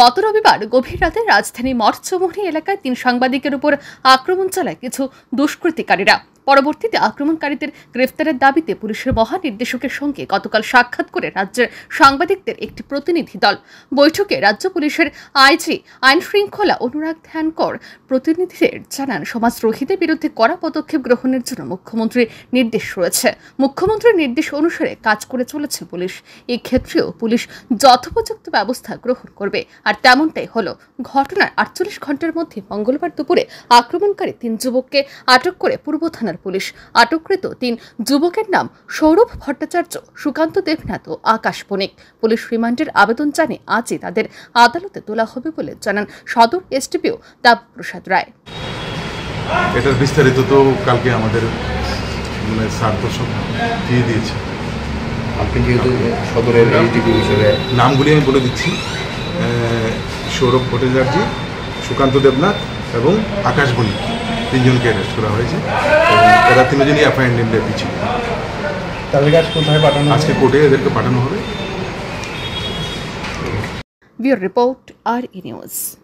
গত রবিবার গভীর রাতে রাজধানী মঠচৌমুহনি এলাকায় তিন সাংবাদিকের উপর আক্রমণ চালায় কিছু দুষ্কৃতিকারীরা পরবর্তীতে আক্রমণকারীদের গ্রেফতারের দাবিতে পুলিশের মহানির্দেশকের সঙ্গে গতকাল সাক্ষাৎ করে রাজ্যের সাংবাদিকদের একটি প্রতিনিধি দল বৈঠকে রাজ্য পুলিশের আইজি আইন শৃঙ্খলা অনুরাগ ধ্যানকর প্রতিনিধিদের জানান সমাজদ্রোহীদের বিরুদ্ধে কড়া পদক্ষেপ গ্রহণের জন্য মুখ্যমন্ত্রীর নির্দেশ রয়েছে মুখ্যমন্ত্রীর নির্দেশ অনুসারে কাজ করে চলেছে পুলিশ এক্ষেত্রেও পুলিশ যথোপযুক্ত ব্যবস্থা গ্রহণ করবে আর তেমনটাই হল ঘটনার আটচল্লিশ ঘন্টার মধ্যে মঙ্গলবার দুপুরে আক্রমণকারী তিন যুবককে আটক করে পূর্ব থানা জেলার পুলিশ আটককৃত তিন যুবকের নাম সৌরভ ভট্টাচার্য সুকান্ত দেবনাথ ও আকাশ বণিক পুলিশ রিমান্ডের আবেদন জানিয়ে আজই তাদের আদালতে তোলা হবে বলে জানান সদর এসডিপিও দেবপ্রসাদ রায় এটার বিস্তারিত তো কালকে আমাদের মানে দিয়ে দিয়েছে আপনি যেহেতু সদরের এসডিপি হিসেবে নামগুলি আমি বলে দিচ্ছি সৌরভ ভট্টাচার্য সুকান্ত দেবনাথ এবং আকাশ বণিক তিনজনকে অ্যারেস্ট করা হয়েছে এরা তিনজনই অ্যাফাইন্ড ইন্ডিয়া পিছিয়ে তাদের কাছে কোথায় পাঠানো আজকে কোর্টে এদেরকে পাঠানো হবে bureau report R E news